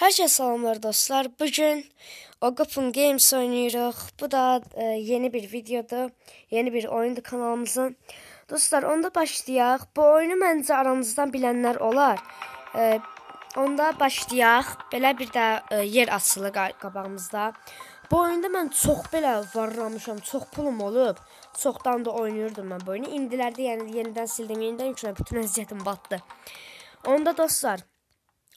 Hər kəsə salamlar dostlar. Bu gün Open Games oynayırıq. Bu da e, yeni bir videodur. Yeni bir oyundur kanalımızın. Dostlar, onda başlayaq. Bu oyunu məncə aranızdan bilənlər olar. E, onda başlayaq. Belə bir də e, yer açılı qabağımızda. Bu oyunda mən çox belə varlamışam. Çox pulum olub. Çoxdan da oynayırdım mən bu oyunu. İndilərdə yəni yenidən sildim. Yenidən yüklədim. Bütün əziyyətim batdı. Onda dostlar,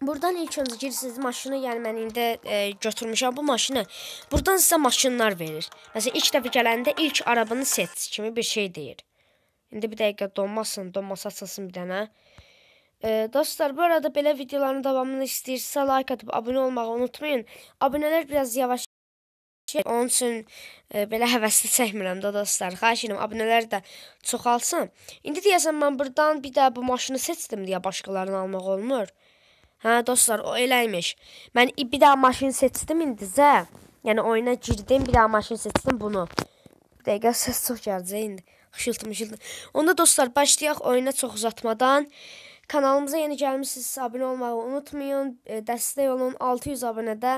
Buradan ilk öncə girirsiniz maşını, yəni mən indi e, götürmüşəm bu maşını. Burdan sizə maşınlar verir. Məsələn, ilk dəfə gələndə ilk arabanı set kimi bir şey deyir. İndi bir dəqiqə donmasın, donmasa açılsın bir dənə. E, dostlar, bu arada belə videoların davamını istəyirsə like atıb abunə olmağı unutmayın. Abunələr biraz yavaş Onun üçün e, belə həvəsli çəkmirəm də dostlar. Xahiş edirəm abunələr də çoxalsın. İndi deyəsən mən burdan bir də bu maşını seçdim deyə başqalarını almaq olmur. Hə dostlar, o elə imiş. Mən bir daha maşın seçdim indizə. Yəni oyuna girdim, bir daha maşın seçdim bunu. Bir dəqiqə səs çox gələcək indi. Xışıltı mışıltı. Onda dostlar başlayaq oyuna çox uzatmadan. Kanalımıza yeni gəlmisinizsə abunə olmağı unutmayın. E, dəstək olun 600 abunədə.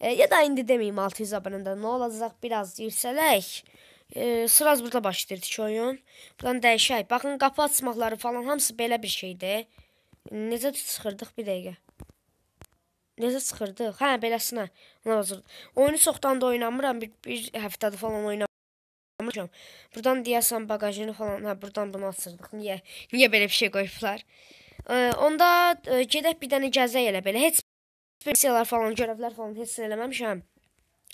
E, ya da indi deməyim 600 abunədə. Nə olacaq biraz yüksələk. E, sıraz burada başlayırdı ki oyun. Buradan dəyişək. Baxın qapı açmaqları falan hamısı belə bir şeydir. Necə çıxırdıq bir dəqiqə? Necə çıxırdıq? Hə, beləsinə. Ona hazır. Oyunu çoxdan da oynamıram. Bir, bir həftədir falan oynamıram. Buradan deyəsən bagajını falan, hə, buradan bunu açırdıq. Niyə? Niyə belə bir şey qoyublar? Ə, onda ə, e, gedək bir dənə gəzək elə belə. Heç bir şeylər falan, görevlər falan heç eləməmişəm.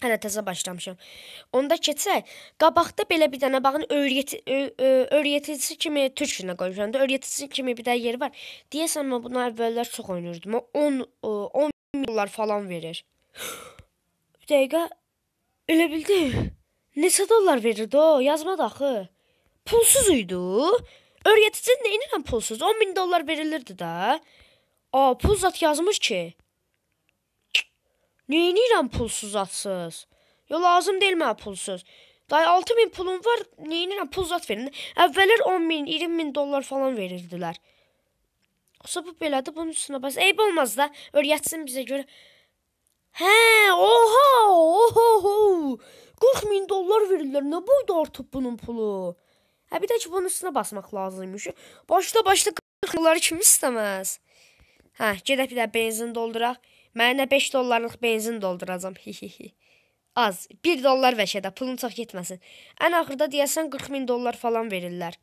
Hələ təzə başlamışam. Onda keçək, qabaqda belə bir dənə bağın öyrət öyrəticisi kimi türk filinə qoymuşam. Öyrəticisi kimi bir də yeri var. Deyəsən mən bunu əvvəllər çox oynayırdım. 10 10 dollar falan verir. Bir dəqiqə elə bildim. Neçə dollar verirdi o? Yazmadı axı. Pulsuz idi. Öyrəticinin nə edirəm pulsuz? 10 min dollar verilirdi də. A, pul zat yazmış ki. Neynirəm pulsuz atsız? Yo lazım deyil mənə pulsuz. Day 6000 pulum var, neynirəm pul zat verin. Əvvəllər 10000, 20000 dollar falan verirdilər. Xüsusə bu belədir, bunun üstünə bəs eyb olmaz da, öyrətsin bizə görə. Hə, oha, oho, oho. 40000 dollar verirlər. Nə boyda artıq bunun pulu? Hə bir də ki bunun üstünə basmaq lazımmış. Başda başda 40 dolları kim istəməz? Hə, gedək bir də benzin dolduraq. Mənə 5 dollarlıq benzin dolduracam. Az. 1 dollar vəşədə pulun çox getməsin. Ən axırda deyəsən 40 min dollar falan verirlər.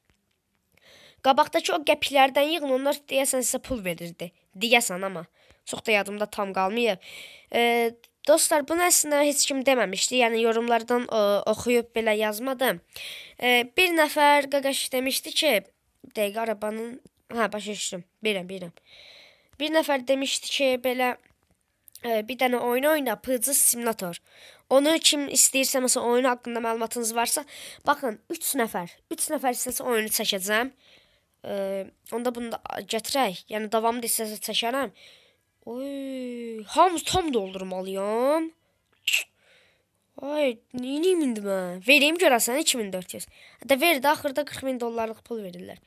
Qabaqdakı o qəpiklərdən yığın, onlar deyəsən sizə pul verirdi. Deyəsən amma çox da yadımda tam qalmayıb. E, dostlar, bunu əslində heç kim deməmişdi. Yəni yorumlardan e, oxuyub belə yazmadım. E, bir nəfər qaqaş demişdi ki, dəqiqə arabanın hə başa düşdüm. Bilirəm, bilirəm. Bir nəfər demişdi ki, belə bir dənə oyun oyna, PC simulator. Onu kim istəyirsə, məsəl oyun haqqında məlumatınız varsa, baxın 3 nəfər, 3 nəfər istəsə oyunu çəkəcəm. E, onda bunu da gətirək. Yəni davamı da istəsə çəkərəm. Oy, hamı tam doldurmalıyam. Ay, neyliyim indi mən? Vereyim görəsən 2400. Hətta ver də axırda 40 min dollarlıq pul verirlər.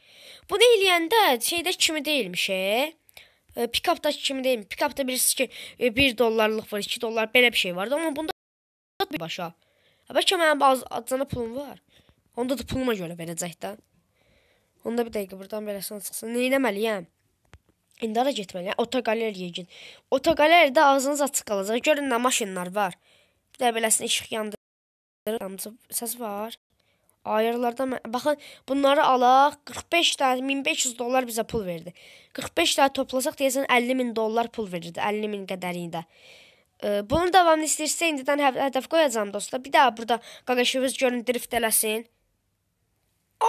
Bunu eləyəndə şeydə kimi deyilmiş, e? E, Pickup'daki kimi deyim. Pickup'da birisi ki e, 1 dollarlıq var, 2 dollar belə bir şey vardı. Amma bunda bir başa. Bəlkə mənim bazı adına pulum var. Onda da puluma görə verəcək də. Onda bir dəqiqə buradan beləsən çıxsın. Nə etməliyəm? İndi ara getməliyəm. Ota qaleriyaya ged. Ota qaleriyada ağzınız açıq qalacaq. Görün nə maşınlar var. Bir də beləsinə işıq yandır. Yandır. Səs var. Ayarlarda mən, baxın, bunları alaq. 45 dənə 1500 dollar bizə pul verdi. 45 dənə toplasaq deyəsən 50 min dollar pul verirdi. 50 min qədərində. E, bunun davamını istəyirsə indidən hədəf qoyacağam dostlar. Bir daha burada qaqaşımız görün drift eləsin.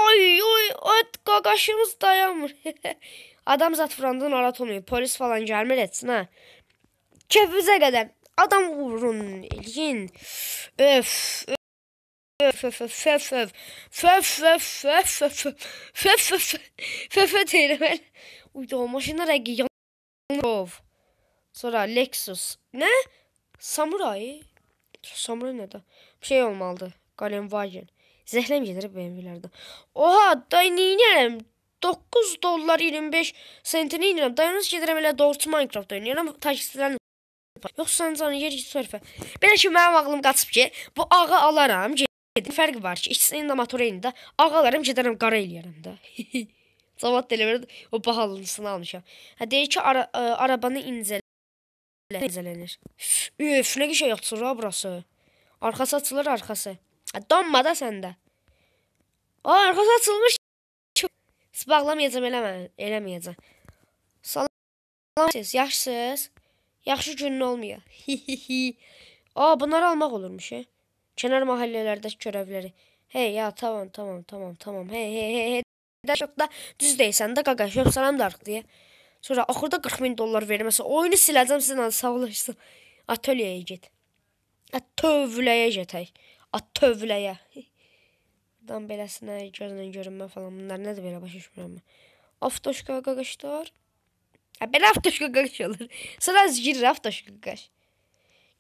Ay, oy, at qaqaşımız dayanmır. Adam zat vuranda narahat olmayın. Polis falan gəlmir etsin ha. Hə. Kefimizə qədər adam vurun, eləyin. Öf. öf. TL Uydu maşına rengi yanov. Sonra Lexus. Ne? Samuray. Samuray ne de? Bir şey olmalıdır. Galenwagen. Zəhləm gedir BMW-lərdə. Oha, day neynirəm? 9 dollar 25 sentini inirəm. Dayanız gedirəm elə doğrusu Minecraft oynayıram. Taksistlərin Yoxsa sən canı yer git sərfə. Belə ki mənim ağlım qaçıb ki, bu ağı alaram. Dedim, fərqi var ki, ikisinin də motoru eyni də. Ağalarım gedərəm qara eləyərəm də. Cavad da elə verir, o bahalısını almışam. Hə deyir ki, ara, ə, e, arabanı incələ incələnir. Üf, nə qəşəng yaxçıdır ha burası. Arxası açılır, arxası. Hə donma da səndə. A, arxası açılmış. Sbağlamayacam eləmə, eləməyəcəm. Salam, yaxşısınız? Yaxşı günün olmuyor. A, bunları almaq olurmuş, hə? kenar mahallelerdeki görevleri. Hey ya tamam tamam tamam tamam hey hey hey hey. Də çox da düz deyirsən də qaqa şöp salam darıq deyə. Sonra axırda 40 min dollar verməsə oyunu siləcəm sizlə sağlaşsın. Atölyəyə get. Atövləyə getək. Atövləyə. Dan beləsinə gözlə görünmə falan bunlar nədir belə başa düşmürəm mən. Avtoşka qaqaşlar. Hə belə avtoşka qaqaş olur. Sonra az girir avtoşka qaqaş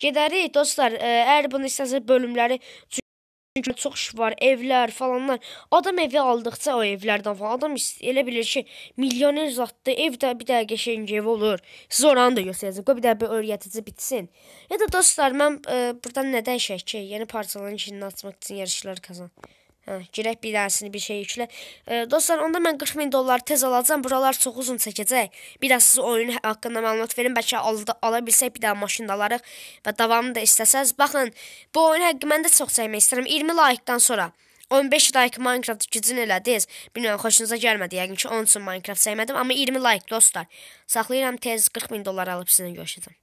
gedərik dostlar. Əgər bunu istəsə bölümləri çünki çox iş var, evlər falanlar. Adam evi aldıqca o evlərdən falan adam elə bilir ki, milyoner zaddır. Evdə bir dəqiqə şeyin ev olur. Siz oranı da göstərəcəm. Qoy bir dəqiqə öyrətici bitsin. Ya da dostlar, mən ə, e, burdan nə dəyişək ki, yeni parçaların içini açmaq üçün yarışlar qazan. Hə, girək bir dənəsini bir şey yüklə. E, hə, dostlar, onda mən 40 min dollar tez alacam. Buralar çox uzun çəkəcək. Bir az sizə oyun haqqında məlumat verim. Bəlkə al ala bilsək bir daha maşın alarıq və davamını da istəsəz. Baxın, bu oyun haqqı məndə çox çəkmək istəyirəm. 20 layiqdan sonra 15 like Minecraft gücün elədiniz. Bilmirəm xoşunuza gəlmədi. Yəqin ki, onun üçün Minecraft sevmədim, amma 20 like dostlar. Saxlayıram tez 40 min dollar alıb sizinlə görüşəcəm.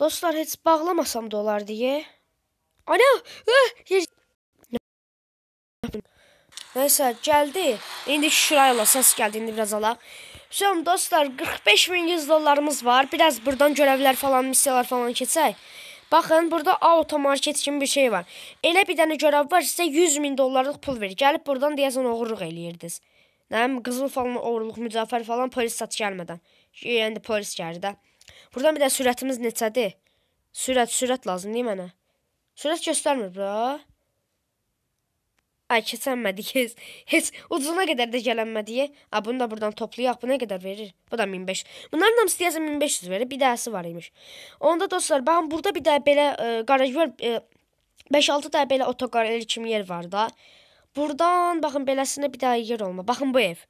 Dostlar, heç bağlamasam da olar deyə. Ana! Nəysə, gəldi. İndi şurayla səs gəldi, indi biraz alaq. Şəhəm dostlar, 45100 dollarımız var. Biraz burdan görevlər falan, missiyalar falan keçək. Baxın, burada automarket kimi bir şey var. Elə bir dənə görev var, sizə 100 min dollarlıq pul verir. Gəlib buradan deyəsən oğurluq eləyirdiniz. Nəm, qızıl falan oğurluq, mücafər falan polis sat gəlmədən. Yəni polis gəlir də. Buradan bir də sürətimiz neçədir? Sürət, sürət lazım, niyə mənə? Sürət göstərmir bura. Ay keçənmədik heç. Heç ucuna qədər də gələnmədiyə. A bunu da buradan toplayaq. Bu nə qədər verir? Bu da 1500. Bunların hamısı deyəsən 1500 verir. Bir dəhəsi var imiş. Onda dostlar, baxın burada bir də belə ə, e, qarajgör 5-6 e, dəyə belə otoqarel kimi yer var da. Burdan baxın beləsinə bir daha yer olma. Baxın bu ev.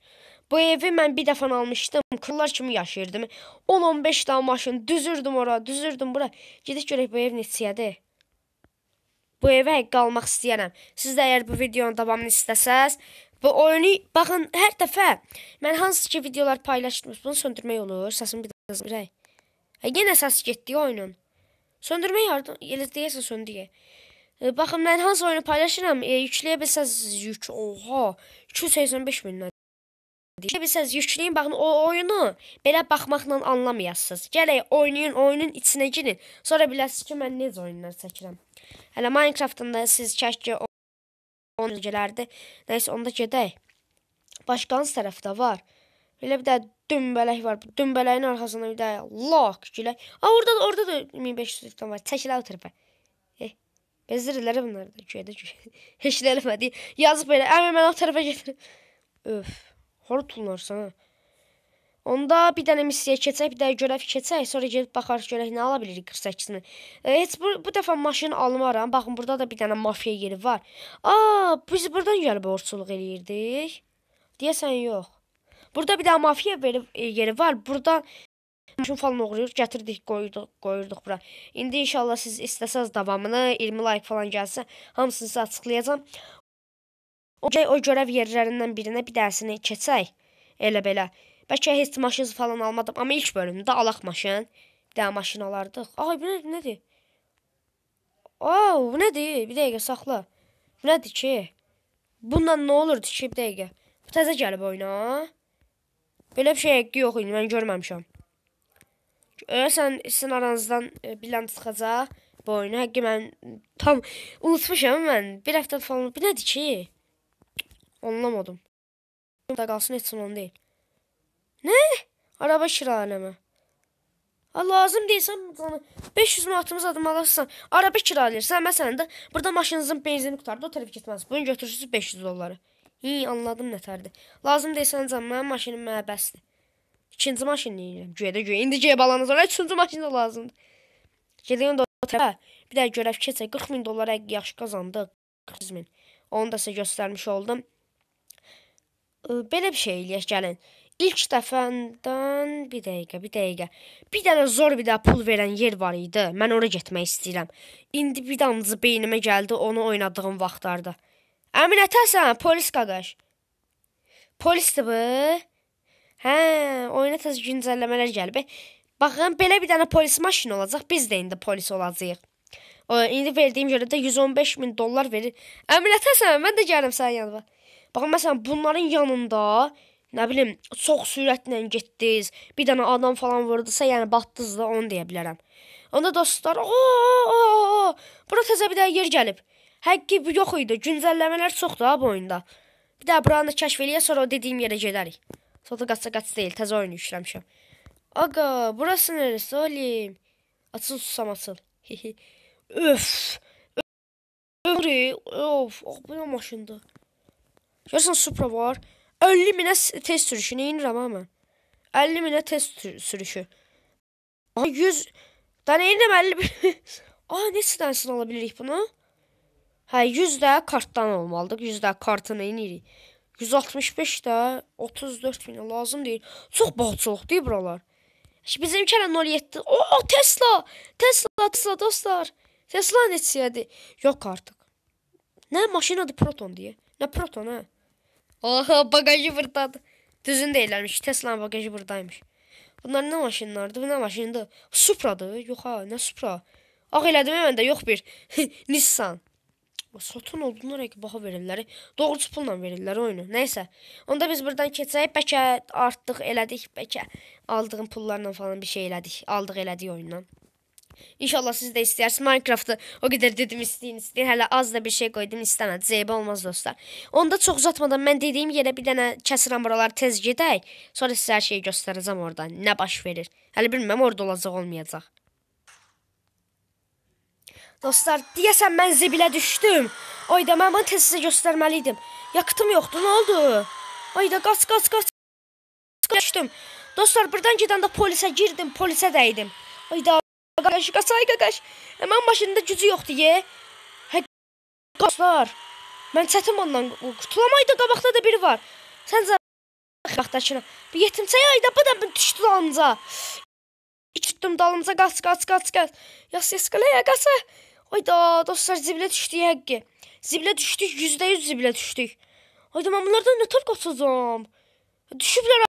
Bu evi mən bir dəfə almışdım. Krallar kimi yaşayırdım. 10-15 dənə maşın düzürdüm ora, düzürdüm bura. Gedək görək bu ev neçəyədir bu evə qalmaq istəyərəm. Siz də əgər bu videonun davamını istəsəz, bu oyunu baxın hər dəfə mən hansı ki videolar paylaşmışam, bunu söndürmək olur. Səsim bir az ürək. Hə yenə səs getdi oyunun. Söndürmək hardan? Elə deyəsən söndürə. E, baxın mən hansı oyunu paylaşıram? E, yükləyə bilsəz yük. Oha, 285 mindən deyir. Bilirsiniz, yükləyin baxın o oyunu. Belə baxmaqla anlamayasınız. Gələk oynayın, oyunun içinə girin. Sonra biləsiniz ki, mən necə oyunlar çəkirəm. Hələ Minecraft-dan da siz kəşkə onun gələrdi. Nəysə onda gedək. Başqanız tərəfdə var. Elə bir də dümbələk var. Dümbələyin arxasında bir də lock gülək. A orada da, orada da 1500 litrdən var. Çəkil o tərəfə. Eh. Bezdirirlər bunları da. Göydə güy. Heç nə eləmədi. Yazıb belə. Əmi mən o tərəfə gedirəm. Öf. Hortullar sənə. Hə. Onda bir dənə missiyə keçək, bir dənə görəv keçək, sonra gedib baxarıq görək nə ala bilirik 48-ni. E, heç bu, bu dəfə maşın almaram. Baxın, burada da bir dənə mafiya yeri var. A, biz burdan gəlib orçuluq eləyirdik. Deyəsən yox. Burada bir dənə mafiya e, yeri var. Burdan maşın falan oğuruyuq, gətirdik, qoyduq, qoyurduq bura. İndi inşallah siz istəsəz davamını 20 like falan gəlsə, hamısını sizə açıqlayacağam. O o görəv yerlərindən birinə bir dənəsini keçək. Elə belə. Bəlkə heç maşın falan almadım, amma ilk bölümdə alaq maşın. Bir dənə maşın alardıq. Ay bu nədir? Oo, bu nədir? Bir dəqiqə saxla. Bu nədir ki? Bununla nə olurdu ki, bir dəqiqə? Bu təzə gəlib oyuna. Belə bir şey həqiqi yox idi, mən görməmişəm. Görəsən sizin aranızdan e, bilən çıxacaq bu oyunu. Həqiqi mən tam unutmuşam mən. Bir həftə falan. Bu nədir ki? Anlamadım. Da qalsın heç sorun deyil. Nə? Araba kiraləmə. Ha, lazım deyilsən, 500 manatımız adım alırsan, araba kiralayırsan, məsələn də burada maşınızın benzini qutardı, o tərəf getməz. Bunu götürürsünüz 500 dolları. Hi, anladım nətərdir. Lazım deyilsən, can, mənim maşinim mənə bəsdir. İkinci maşın deyirəm. Güyə də güyə. İndi gəyə balanız var. Üçüncü maşın da lazımdır. Gedin də o tərəfə. Bir də görək keçək 40 min dollar yaxşı qazandıq. 40 min. Onu da sizə göstərmiş oldum belə bir şey eləyək gəlin. İlk dəfəndən bir dəqiqə, bir dəqiqə. Bir dənə zor bir də pul verən yer var idi. Mən ora getmək istəyirəm. İndi bir damcı beynimə gəldi onu oynadığım vaxtlarda. Əmin ətəsən, polis qaqaş. Polisdir bu? Hə, oyuna təzə güncəlləmələr gəlib. E, baxın, belə bir dənə polis maşını olacaq. Biz də indi polis olacağıq. O, indi verdiyim görə də 115 min dollar verir. Əmin ətəsən, mən də gəlirəm sənin yanına. Bax məsələn bunların yanında nə bilim çox sürətlə getdiniz, bir dənə adam falan vurdusa, yəni batdınız da onu deyə bilərəm. Onda dostlar, o, bura təzə bir dənə yer gəlib. Həqiqi bu yox idi. Güncəlləmələr çox da bu oyunda. Bir də buranı kəşf eləyə sonra o dediyim yerə gedərik. Sota qaçsa qaç deyil, təzə oyunu yükləmişəm. Aga, burası neresi olim? Açıl susam açıl. Öf. Ömrü, of, oh, bu nə maşındır. Görsən Supra var. 50 minə test sürüşü neyinirəm ha mən? 50 minə test sürüşü. Aha 100 da neyinirəm 50 Aha neçə dənəsini ala bilirik bunu? Hə 100 də kartdan olmalıdır. 100 də kartı neyirik? 165 də 34 minə lazım deyil. Çox bağçılıqdır buralar. Bizimki hələ 07. O, o Tesla, Tesla, Tesla dostlar. Tesla neçəyədir? Yox artıq. Nə maşınadır Proton deyə. Nə Proton ha? Hə? Oha bagajı fırtladı. Düzün deyirlərmiş. Tesla'nın bagajı buradaymış. Bunlar nə maşınlardı? Bu nə maşındı? Supradı. Yox ha, nə Supra? Ağ elədim mən də. Yox bir. Nissan. Satın oldular ki, baha verirlər. Doğrusu pulla verirlər oyunu. Nəysə. Onda biz burdan keçsək, bəlkə artdıq, elədik, bəlkə aldığım pullarla falan bir şey elədik. Aldıq, elədik oyundan. İnşallah siz də istəyirsiniz. Minecraftı o qədər dedim istəyin istəyin. Hələ az da bir şey qoydum istəmədi. Zeybə olmaz dostlar. Onda çox uzatmadan mən dediyim yerə bir dənə kəsirəm buraları tez gedək. Sonra sizə hər şeyi göstərəcəm orada. Nə baş verir. Hələ bilmirəm orada olacaq olmayacaq. Dostlar, deyəsən mən zibilə düşdüm. Ayda mən bunu tez sizə göstərməli idim. Yakıtım yoxdur, nə oldu? Ayda qaç, qaç, qaç. Düşdüm. Dostlar, burdan gedəndə polisə girdim, polisə dəydim. Ayda Qaqaş, qasay qaqaş. Həmin maşında gücü yoxdur ye. Dostlar, mən çətim ondan qurtulamaydı, qabaqda da biri var. Sən zəhmət baxdaşına. Bu yetimçəyə ayda bu da bir düşdü dalımıza. İçitdim dalımıza qaç, qaç, qaç, qaç. Yas, yas, qalaya qaça. Ayda, dostlar zibilə düşdük həqiqi. Zibilə düşdük, yüzdə yüz zibilə düşdük. Ayda, mən bunlardan nə tər qaçacam? Düşüblər.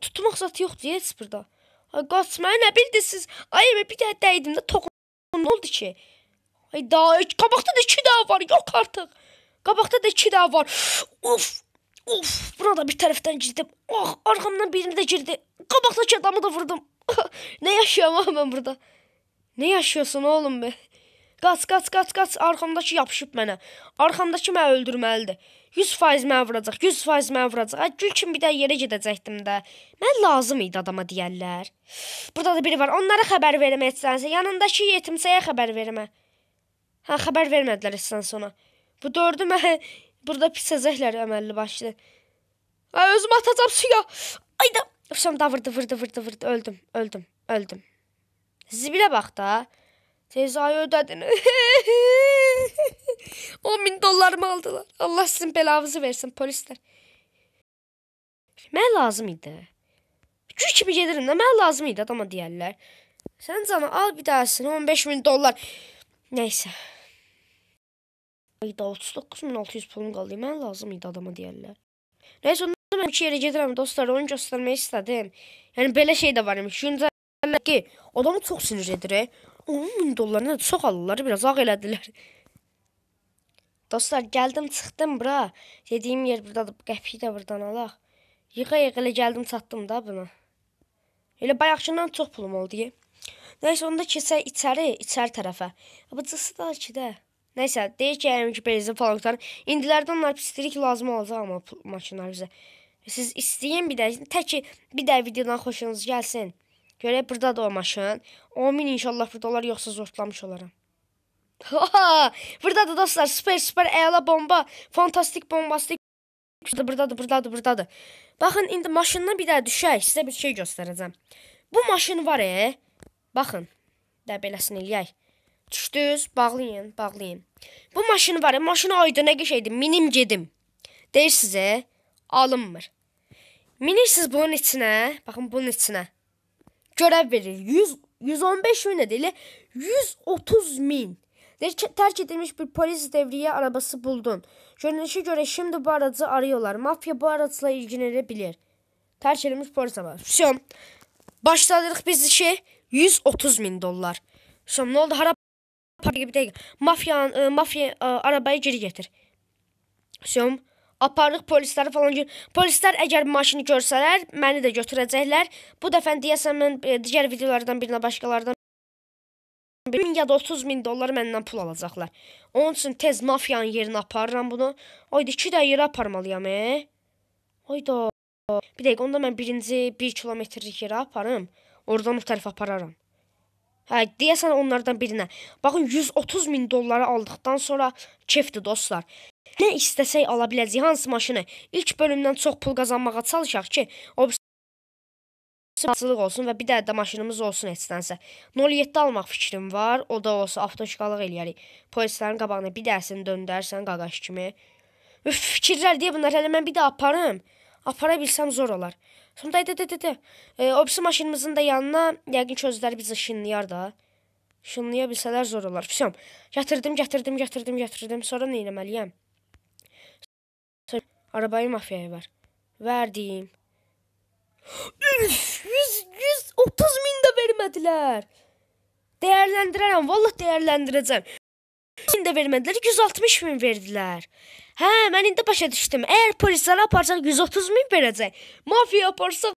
Tutmaq zatı yoxdur, heç burada. Qasməyə nə bildiniz? Ay, bir də dəydim də toxun oldu ki. Ay da, qabaqda da 2 daha var. Yox artıq. Qabaqda da 2 daha var. Uf. Uf, burada bir tərəfdən girdim. Ah, arxamdan birini də girdi. Qabaqdakı adamı da vurdum. nə yaşayam ah mən burada? Nə yaşıyorsun oğlum be? Qaç, qaç, qaç, qaç. Arxamdakı yapışıb mənə. Arxamdakı məni öldürməlidir. 100% mən vuracaq, 100% mən vuracaq. Ay gül kimi bir də yerə gedəcəkdim də. Mən lazım idi adama deyərlər. Burada da biri var. Onlara xəbər vermək istənsə, yanındakı yetimsəyə xəbər vermə. Hə, xəbər vermədilər istənsə ona. Bu dördü mən burada pisəcəklər əməlli başlı. Ay özüm atacam suya. Ay da Uşam da vurdu, vurdu, vurdu, vurdu. Öldüm, öldüm, öldüm. Zibilə bax da. Cezayı ödədin. 10 bin dolarımı aldılar. Allah sizin belanızı versin polisler. Mən lazım idi. Güc kimi gedirəm də, mən lazım idi adama deyərlər. Sən cana al bir dərsini 15 min dollar. Nəysə. Ayda 39600 pulum qaldı. Mən lazım idi adama deyərlər. Nəysə ondan mən iki yerə gedirəm dostlar, onu göstərmək istədim. Yəni belə şey də var imiş. Güncəllər ki, adamı çox sinir edir. 10 e. min dollarına çox alırlar, biraz ağ elədilər. Dostlar, gəldim, çıxdım bura. Dediyim yer burdadır. Qəpiyi də burdan alaq. Yığa-yığa elə gəldim, çatdım da buna. Elə bayaqçından çox pulum oldu. Ye. Nəysə, onda keçək içəri, içəri tərəfə. Bıcısı da ki də. Nəysə, deyək ki, ərim ki, benzin falan qutarım. İndilərdə onlar pislik lazım olacaq amma maşınlar bizə. E, siz istəyin bir də, tək ki, bir də videodan xoşunuz gəlsin. Görək, burada da o maşın. 10 min inşallah burada olar, yoxsa zortlamış olaram. Ha, buradadır dostlar. Super, super, əla bomba. Fantastik, bombastik. Buradadır, buradadır, buradadır. Baxın, indi maşından bir dənə düşək. Sizə bir şey göstərəcəm. Bu maşın var, e. Baxın. Də beləsini eləyək. Düşdüz, bağlayın, bağlayın. Bu maşın var, e. Maşını aydın, nə şeydir? Minim gedim. Deyir sizə, alınmır. Minirsiniz bunun içinə. Baxın, bunun içinə. Görə verir. 100, 115 min nədir? 130 min. Deyir ki, tərk edilmiş bir polis devriyə arabası buldun. Görünüşə görə şimdi bu aracı arıyorlar. Mafya bu araçla ilgilenə bilir. Tərk edilmiş polis arabası. Şom. Başladıq biz işi 130 min dollar. Şom nə oldu? Hara bir dəqiqə. Mafya, ə, e, mafya ə, e, arabayı geri getir. Şom. Apardıq polisləri falan ki, polislər əgər maşını görsələr, məni də götürəcəklər. Bu dəfə deyəsən mən ə, e, digər videolardan birinə başqalardan 1000 ya da 30 min dollar məndən pul alacaqlar. Onun üçün tez mafiyanın yerinə aparıram bunu. Ayda 2 də yerə aparmalıyam, e? Ayda. Bir dəqiqə, onda mən birinci 1 bir kilometrlik yerə aparım. Oradan o tərəfə apararam. Hə, deyəsən onlardan birinə. Baxın 130 min dolları aldıqdan sonra kefdir dostlar. Nə istəsək ala biləcəyik hansı maşını. İlk bölümdən çox pul qazanmağa çalışaq ki, o Sırçılıq olsun və bir dənə də maşınımız olsun etsinsə. 07 almaq fikrim var. O da olsa avtoşkalıq eləyərik. Polislərin qabağına bir dənəsini döndərsən qaqaş kimi. Üf, fikirlər deyə bunlar hələ mən bir də aparım. Apara bilsəm zor olar. Sonra də də də də. E, obsi maşınımızın da yanına yəqin ki özləri bizi şinliyar da. Şınlaya bilsələr zor olar. Füsəm. Gətirdim, gətirdim, gətirdim, gətirdim. Sonra nə etməliyəm? Arabayı mafiyaya ver. Verdim. Üf, 100, 130 min də vermədilər. Dəyərləndirərəm, vallah dəyərləndirəcəm. 100 min də vermədilər, 160 min verdilər. Hə, mən indi başa düşdüm. Əgər polislərə aparsaq 130 min verəcək. Mafiya aparsaq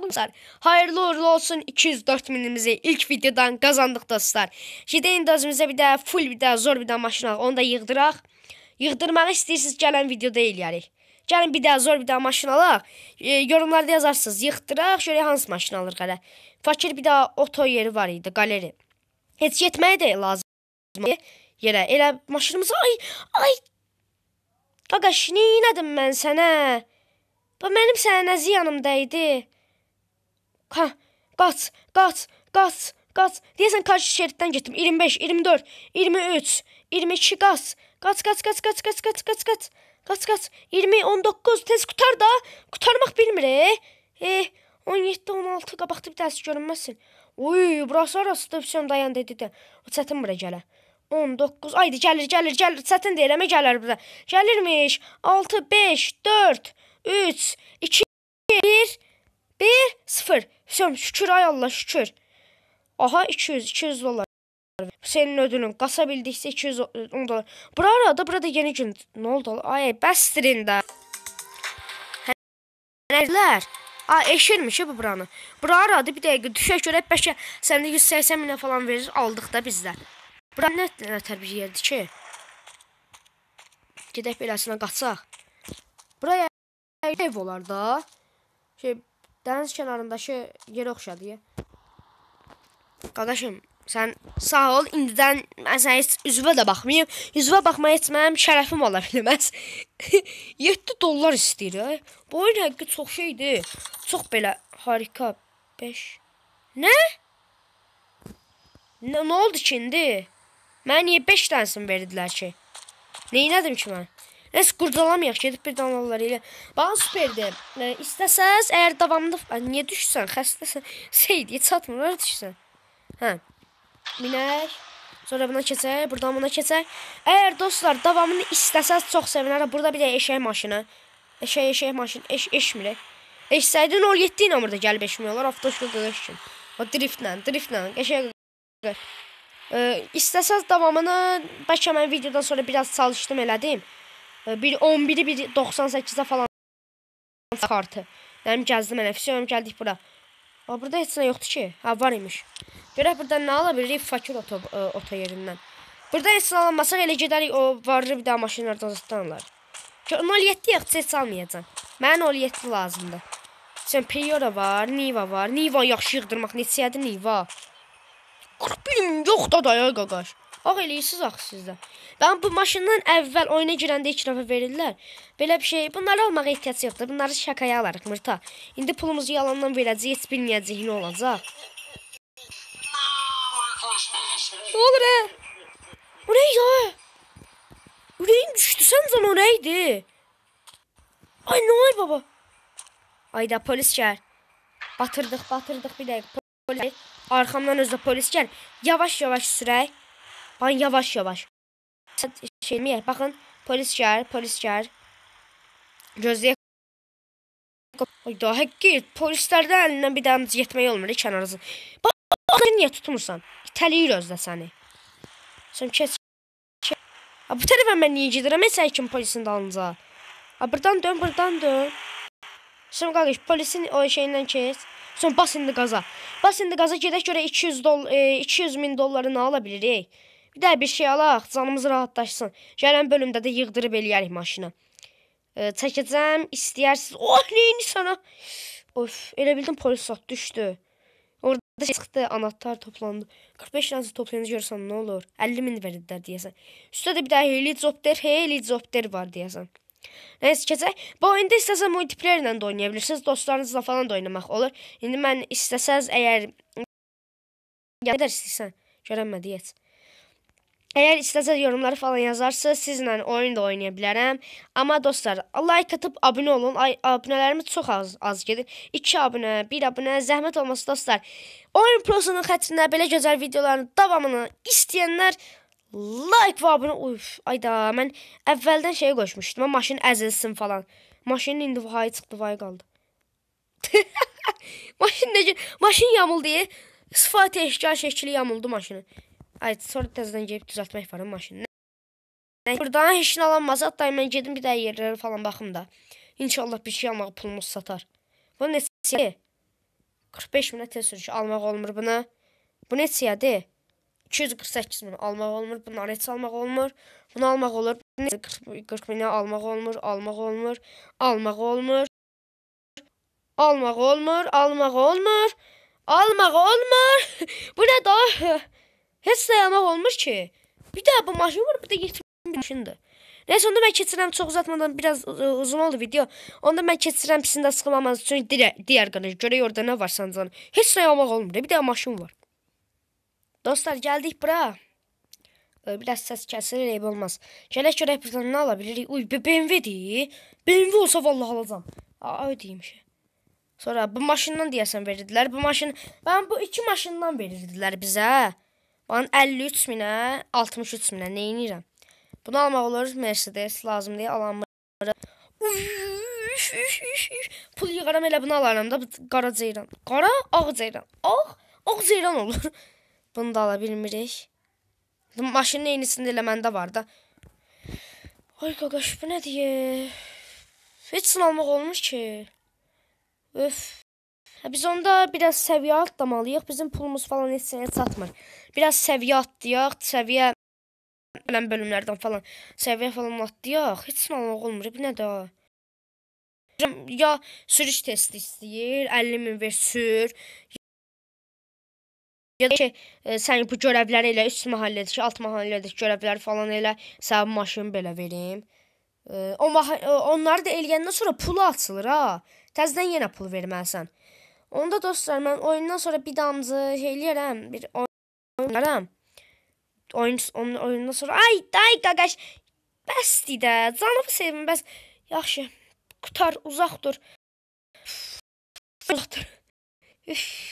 Dostlar, hayırlı uğurlu olsun 204 minimizi ilk videodan qazandıq dostlar. Gedin özümüzə bir də full bir də zor bir də maşın alaq, onu da yığdıraq. Yığdırmağı istəyirsiniz gələn videoda eləyərik. Gəlin bir daha zor bir daha maşın alaq. E, yorumlarda yazarsınız. Yıxdıraq, şöyə hansı maşın alırıq hələ. Fakir bir daha oto yeri var idi, qaleri. Heç getməyə də lazım yerə. Elə maşınımızı ay ay Qaqaş, neynədim mən sənə? Bu mənim sənə nə ziyanımda idi? Ha, hə, qaç, qaç, qaç, qaç. Deyəsən qarşı şeritdən getdim. 25, 24, 23, 22 qaç. Qaç, qaç, qaç, qaç, qaç, qaç, qaç, qaç. Qaç, qaç. 20, 19, tez qutar da. Qutarmaq bilmir, e. E, 17, 16, qabaqda bir dərsi görünməsin. Uy, burası arası dövsəm dayan dedi də. O çətin bura gələ. 19, aydı gəlir, gəlir, gəlir. Çətin deyirəm, gələr bura. Gəlirmiş. 6, 5, 4, 3, 2, 1, 1, 0. Hüsəm, şükür, ay Allah, şükür. Aha, 200, 200 dolar dollar. Senin ödülün. Qasa bildiksə 210 dollar. Bura arada, burada yeni gün. Nə oldu? Ay, bəstirin də. Hənərlər. A, eşirmiş bu buranı. Bura arada bir dəqiqə düşək görək bəlkə sən də 180 minə falan verir aldıq da bizdə. Bura nə nətər bir yerdir ki? Gedək beləsinə qaçaq. Buraya ev olar da. Şey, dəniz kənarındakı yerə oxşadı. Qardaşım, Sən sağ ol. İndidən mən sənə heç üzvə də baxmayım. Üzvə baxmaq heç mənim şərəfim ola bilməz. 7 dollar istəyir. Bu oyun haqqı çox şeydir. Çox belə harika 5. Nə? Nə, nə oldu ki indi? Mənə niyə 5 dənəsini verdilər ki? Neynədim ki mən? Nəsə qurdalamayaq, gedib bir downloadlar elə. Bax superdir. E, istəsəz, əgər davamlı niyə düşsən, xəstəsən, seyid, heç çatmır, düşsən. Hə minək. Sonra buna keçək, buradan buna keçək. Əgər dostlar davamını istəsəz çox sevinərəm. Burada bir də eşək maşını. Eşək, eşək maşını, eş, eşmirək. Eşsəydi 07 ilə burada gəlib eşmiyorlar. Avtoşka qırış üçün. O driftlə, driftlə, eşək qırış. E, istəsəz davamını, bəlkə mən videodan sonra biraz çalışdım elədim. E, bir 11-i, bir 98-ə falan kartı. Mənim gəzdim, mən əfsiyonum, gəldik bura. O burada heç nə yoxdur ki. Ha var imiş. Görək burada nə ala bilirik fakir oto, ə, e, oto yerindən. Burada heç nə almasaq elə gedərik o varlı bir daha maşınlardan satanlar. 07 yaxşı heç almayacam. Mən 07 lazımdır. Sən Priora var, Niva var. Niva yaxşı yığdırmaq neçəyədir Niva? 41 min yoxda da ya qaqaş. Ağ eləyirsiniz axı sizdə. Mən bu maşından əvvəl oyuna girəndə ilk dəfə verirlər. Belə bir şey. Bunları almağa ehtiyac yoxdur. Bunları şakaya alarıq mırta. İndi pulumuzu yalandan verəcəyik, heç bilməyəcəyik nə olacaq. Nə olur ə? Hə? Bu nə idi? Ürəyim düşdü. Səncə o nə idi? Ay nə olur baba? Ayda polis gəl. Batırdıq, batırdıq bir dəqiqə. Polis arxamdan özdə polis gəl. Yavaş-yavaş sürək. Bakın yavaş yavaş. Şey mi? Bakın polis gəlir, polis gəlir. Gözləyək. Oyda, həqiqət polislərdən əlindən bir dənə getmək olmur, kənarızın. Bax, baxın niyə tutmursan? İtələyir özdə səni. Sən keç. A bu tərəfə mən niyə gedirəm? Sən kim polisin dalınca? A burdan dön, burdan dön. Sən qardaş polisin o şeyindən keç. Sən bas indi qaza. Bas indi qaza gedək görə 200 doll e, 200 min dollarını ala bilirik. Bir də bir şey alaq, canımız rahatlaşsın. Gələn bölümdə də yığdırıb eləyərik maşına. E, çəkəcəm, istəyərsiniz. Oh, neyini sənə? Of, elə bildim polis sat düşdü. Orada şey çıxdı, anahtar toplandı. 45 dənə toplayınca görsən nə olur? 50 min verdilər deyəsən. Üstə də bir də helicopter, helicopter var deyəsən. Nəysə keçək. Bu oyunda istəsə multiplayerlə də oynaya bilirsiniz, dostlarınızla falan da oynamaq olur. İndi mən istəsəz əgər yəni istəsən, görənmədi heç. Əgər istəsəz yorumları falan yazarsınız, sizlə oyun da oynaya bilərəm. Amma dostlar, like atıb abunə olun. Ay abunələrimiz çox az az gedir. 2 abunə, 1 abunə zəhmət olmasa dostlar. Oyun Prosunun xətrinə belə gözəl videoların davamını istəyənlər like və abunə. Uf, ayda mən əvvəldən şeyə qoşmuşdum. Amma maşın əzilsin falan. Maşının indi vay çıxdı, vay qaldı. maşın necə? Maşın yamıldı. Sifat eşkar şəkli yamıldı maşının. Ay, sonra təzədən gəlib düzəltmək var maşını. Burdan heç nə alınmaz. Hətta mən gedim bir də yerlərə falan baxım da. İnşallah bir şey almağa pulumuz satar. Bu neçədir? 45 minə tez sürüş almaq olmur buna. Bu neçədir? 248 min almaq olmur. Bunları heç almaq olmur. Bunu almaq olur. 40 minə almaq olmur, almaq olmur, almaq olmur. Almaq olmur, almaq olmur. Almaq olmur. Bu nədir? Heç dayanmaq olmur ki. Bir də bu maşın var, bir də yetim maşındır. Nəysə, onda mən keçirəm, çox uzatmadan biraz uzun oldu video. Onda mən keçirəm pisində sıxılmamanız üçün digər qanı. Görək orada nə var sancan. Heç dayanmaq olmur, bir də maşın var. Dostlar, gəldik bura. Biraz səs kəsir, eyb olmaz. Gələk görək buradan nə ala bilirik. Uy, BMW-dir. BMW olsa vallahi alacam. Ay, deymişəm. Sonra bu maşından deyəsən verirdilər. Bu maşın, mən bu iki maşından verirdilər bizə. Mən 53 minə, 63 minə neyinirəm? Bunu almaq olur, Mercedes lazım deyə alanmır. Pul yığaram elə bunu alaram da qara ceyran. Qara ağ ceyran. Ağ, ağ ceyran olur. bunu da ala bilmirik. Maşının eynisində elə məndə var da. Ay qaqaş, bu nədir? Heç sən almaq olmur ki. Öf. Biz onda biraz səviyyə atlamalıyıq. Bizim pulumuz falan heç sənə çatmır. Biraz səviyyə atlayaq, səviyyə bilən bölümlərdən falan səviyyə falan atlayaq. Heç nə olmur, bu nə də. Ya sürüş testi istəyir, 50 min ver sür. Ya da ki, e, sən bu görəvləri elə üst məhəllədəki, alt məhəllədəki görəvləri falan elə sənin maşın belə verim. E, o e, onları da eləyəndən sonra pulu açılır ha. Təzədən yenə pul verməlisən. Onda dostlar mən oyundan sonra bir damcı eləyərəm, bir oynaram. Oyun onun oyundan sonra ay day qaqaş bəsdi də. Canımı sevim bəs. Yaxşı. Qutar uzaq dur. Uzaq dur. Üf.